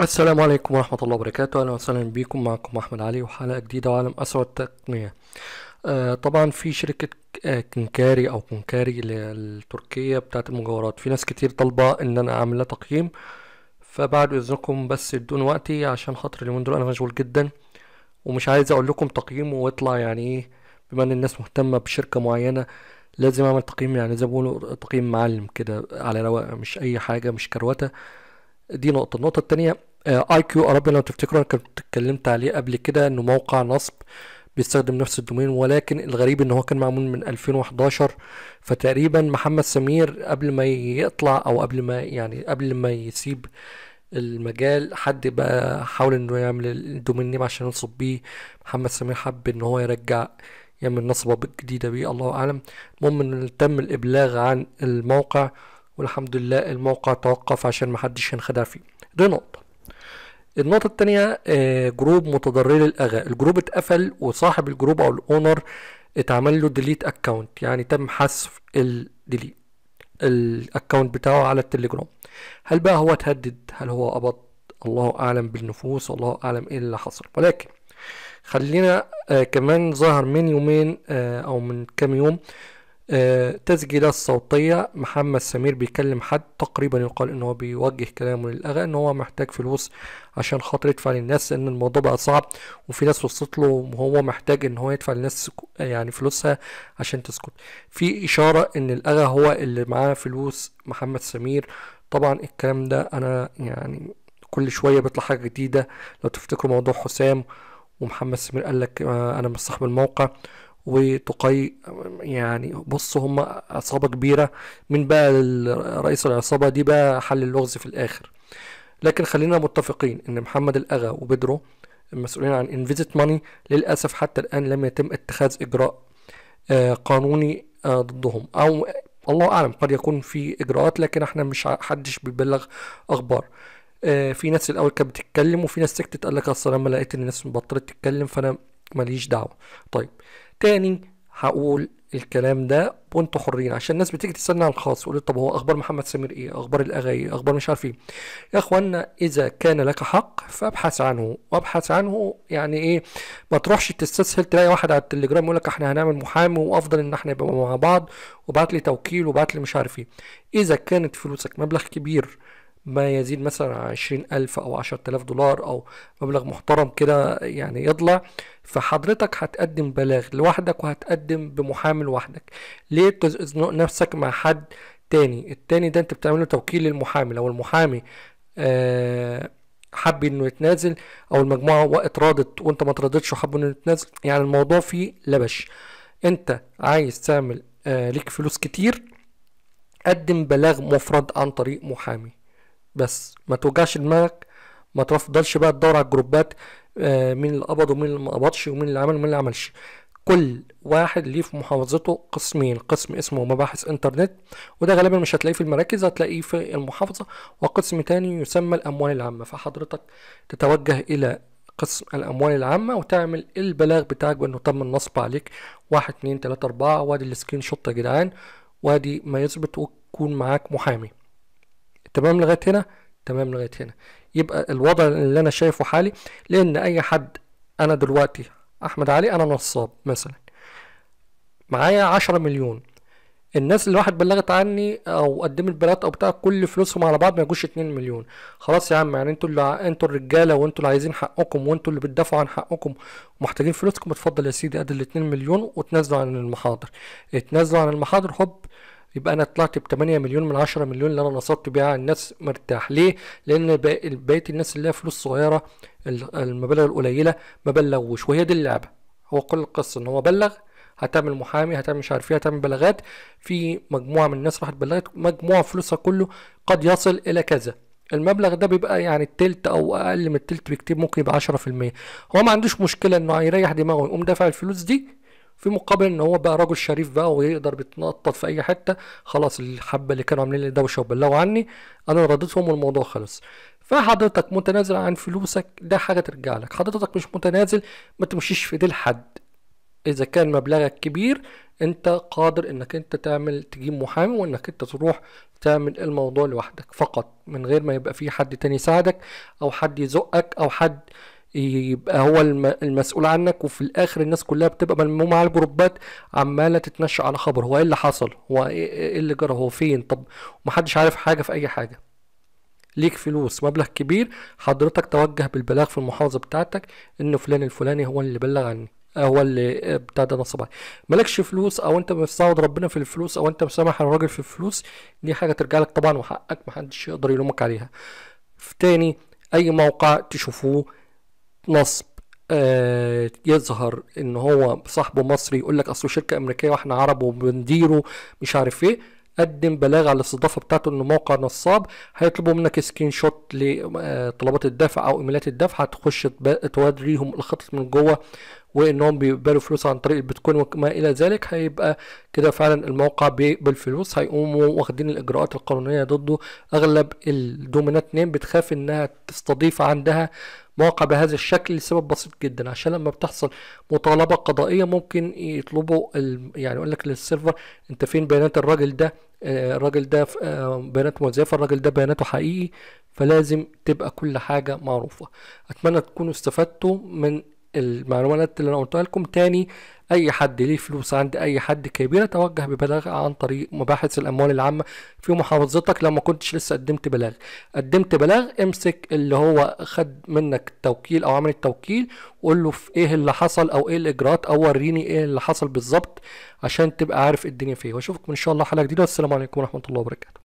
السلام عليكم ورحمة الله وبركاته أهلا وسهلا بكم معكم أحمد علي وحلقة جديدة عالم أسود التقنية آه، طبعا في شركة آه، كنكاري أو كنكاري التركية بتاعة المجوهرات في ناس كتير طالبة إن أنا أعمل لها تقييم فبعد إذنكم بس ادون وقتي عشان خاطر اليومين دول أنا مشغول جدا ومش عايز أقول لكم تقييم ويطلع يعني إيه بما إن الناس مهتمة بشركة معينة لازم أعمل تقييم يعني زي ما بيقولوا تقييم معلم كده على رواقة مش أي حاجة مش كروتة دي نقطة النقطة التانية اي آه، كيو ارابيا لو تفتكروا انا كنت اتكلمت عليه قبل كده انه موقع نصب بيستخدم نفس الدومين ولكن الغريب ان هو كان معمول من 2011 فتقريبا محمد سمير قبل ما يطلع او قبل ما يعني قبل ما يسيب المجال حد بقى حاول انه يعمل الدومين نيم عشان ينصب بيه محمد سمير حب ان هو يرجع يعمل نصبة جديدة بيه الله اعلم المهم ان تم الابلاغ عن الموقع والحمد لله الموقع توقف عشان محدش ينخدع فيه دي نقطة النقطة التانية آه، جروب متضرر الأغا الجروب اتقفل وصاحب الجروب أو الأونر اتعمل له ديليت أكاونت يعني تم حذف الديليت الأكاونت بتاعه على التليجرام هل بقى هو اتهدد هل هو قبض الله أعلم بالنفوس والله أعلم إيه اللي حصل ولكن خلينا آه كمان ظهر من يومين آه أو من كام يوم آه، تسجيلات صوتية محمد سمير بيكلم حد تقريبا يقال ان هو بيوجه كلامه للأغا ان هو محتاج فلوس عشان خاطر يدفع للناس لان الموضوع بقى صعب وفي ناس وصلت له وهو محتاج ان هو يدفع للناس يعني فلوسها عشان تسكت في اشارة ان الأغا هو اللي معاه فلوس محمد سمير طبعا الكلام ده انا يعني كل شوية بيطلع حاجة جديدة لو تفتكروا موضوع حسام ومحمد سمير قال لك آه، انا مش صاحب الموقع وتقي يعني بص هم عصابة كبيرة من بقى رئيس العصابة دي بقى حل اللغز في الآخر لكن خلينا متفقين إن محمد الأغا وبدرو المسؤولين عن انفيزيت ماني للأسف حتى الآن لم يتم اتخاذ إجراء آه، قانوني آه، ضدهم أو الله أعلم قد يكون في إجراءات لكن احنا مش حدش بيبلغ أخبار آه، في ناس الأول كانت بتتكلم وفي ناس سكتت قال لك أصل لما لقيت إن الناس بطلت تتكلم فأنا ماليش دعوة طيب آه تاني هقول الكلام ده وانتوا حرين عشان الناس بتيجي تسالني على الخاص تقول طب هو اخبار محمد سمير ايه اخبار الاغاي إيه؟ اخبار مش عارف ايه يا اخوانا اذا كان لك حق فابحث عنه وابحث عنه يعني ايه ما تروحش تستسهل تلاقي واحد على التليجرام يقول لك احنا هنعمل محامي وافضل ان احنا نبقى مع بعض وبعت لي توكيل وبعت لي مش عارف ايه اذا كانت فلوسك مبلغ كبير ما يزيد مثلا عن عشرين ألف أو عشرة آلاف دولار أو مبلغ محترم كده يعني يطلع فحضرتك هتقدم بلاغ لوحدك وهتقدم بمحامي لوحدك ليه تزنق نفسك مع حد تاني التاني ده انت بتعمله توكيل للمحامي لو المحامي آه حب انه يتنازل او المجموعه اتراضت وانت ما ترضتش وحب انه يتنازل يعني الموضوع فيه لبش انت عايز تعمل آه ليك فلوس كتير قدم بلاغ مفرد عن طريق محامي بس ما توجعش دماغك ما تفضلش بقى تدور على الجروبات آه، مين اللي قبض ومين اللي ما قبضش ومين اللي عمل ومين اللي عملش كل واحد ليه في محافظته قسمين قسم اسمه مباحث انترنت وده غالبا مش هتلاقيه في المراكز هتلاقيه في المحافظة وقسم تاني يسمى الأموال العامة فحضرتك تتوجه إلى قسم الأموال العامة وتعمل البلاغ بتاعك بأنه تم النصب عليك واحد اتنين تلاتة أربعة وادي السكرين شوت يا جدعان وادي ما يثبت ويكون معاك محامي تمام لغايه هنا تمام لغايه هنا يبقى الوضع اللي انا شايفه حالي لان اي حد انا دلوقتي احمد علي انا نصاب مثلا معايا عشرة مليون الناس اللي واحد بلغت عني او قدمت بلات او بتاع كل فلوسهم على بعض ما يجوش 2 مليون خلاص يا عم يعني انتوا اللي انتوا الرجاله وانتوا اللي عايزين حقكم وانتوا اللي بتدافعوا عن حقكم ومحتاجين فلوسكم اتفضل يا سيدي ادي ال 2 مليون وتنازلوا عن المحاضر اتنزلوا عن المحاضر هوب يبقى انا طلعت ب 8 مليون من 10 مليون اللي انا نصبت بيها على الناس مرتاح ليه لان بقيه الناس اللي هي فلوس صغيره المبالغ القليله ما بلغوش وهي دي اللعبه هو كل القصه ان هو بلغ هتعمل محامي هتعمل مش عارف ايه هتعمل بلاغات في مجموعه من الناس راحت بلغت مجموعه فلوسها كله قد يصل الى كذا المبلغ ده بيبقى يعني التلت او اقل من التلت بكتير ممكن يبقى 10% هو ما عندوش مشكله انه هيريح دماغه يقوم دافع الفلوس دي في مقابل ان هو بقى راجل شريف بقى ويقدر بيتنطط في اي حته خلاص الحبه اللي كانوا عاملين لي دوشه وبلغوا عني انا رضيتهم والموضوع خلص فحضرتك متنازل عن فلوسك ده حاجه ترجع لك حضرتك مش متنازل ما تمشيش في دي لحد اذا كان مبلغك كبير انت قادر انك انت تعمل تجيب محامي وانك انت تروح تعمل الموضوع لوحدك فقط من غير ما يبقى في حد تاني يساعدك او حد يزقك او حد يبقى هو المسؤول عنك وفي الاخر الناس كلها بتبقى ملمومه على الجروبات عماله تتنشى على خبر هو ايه اللي حصل هو ايه, إيه اللي جرى هو فين طب ومحدش عارف حاجه في اي حاجه ليك فلوس مبلغ كبير حضرتك توجه بالبلاغ في المحافظه بتاعتك ان فلان الفلاني هو اللي بلغ عني آه، هو اللي آه، بتاع ده نصب عليك مالكش فلوس او انت مستعوض ربنا في الفلوس او انت مسامح الراجل في الفلوس دي حاجه ترجع لك طبعا وحقك محدش يقدر يلومك عليها في تاني اي موقع تشوفوه نصب آه يظهر ان هو صاحبه مصري يقول لك اصله شركه امريكيه واحنا عرب وبنديره مش عارف ايه قدم بلاغ على الاستضافه بتاعته انه موقع نصاب هيطلبوا منك سكرين شوت لطلبات آه، الدفع او ايميلات الدفع هتخش توريهم الخطط من جوه وانهم بيقبلوا فلوس عن طريق البيتكوين وما الى ذلك هيبقى كده فعلا الموقع بالفلوس هيقوموا واخدين الاجراءات القانونيه ضده اغلب الدومينات نيم بتخاف انها تستضيف عندها موقع بهذا الشكل لسبب بسيط جدا عشان لما بتحصل مطالبه قضائيه ممكن يطلبوا يعني يقول لك للسيرفر انت فين بيانات الراجل ده آه، الراجل ده آه، بيانات مزيفه الراجل ده بياناته حقيقي فلازم تبقى كل حاجه معروفه اتمنى تكونوا استفدتوا من المعلومات اللي انا قلتها لكم تاني اي حد ليه فلوس عند اي حد كبير توجه ببلاغ عن طريق مباحث الاموال العامه في محافظتك لو ما كنتش لسه قدمت بلاغ قدمت بلاغ امسك اللي هو خد منك التوكيل او عمل التوكيل قول له في ايه اللي حصل او ايه الاجراءات او وريني ايه اللي حصل بالظبط عشان تبقى عارف الدنيا فيه واشوفكم ان شاء الله حلقه جديده والسلام عليكم ورحمه الله وبركاته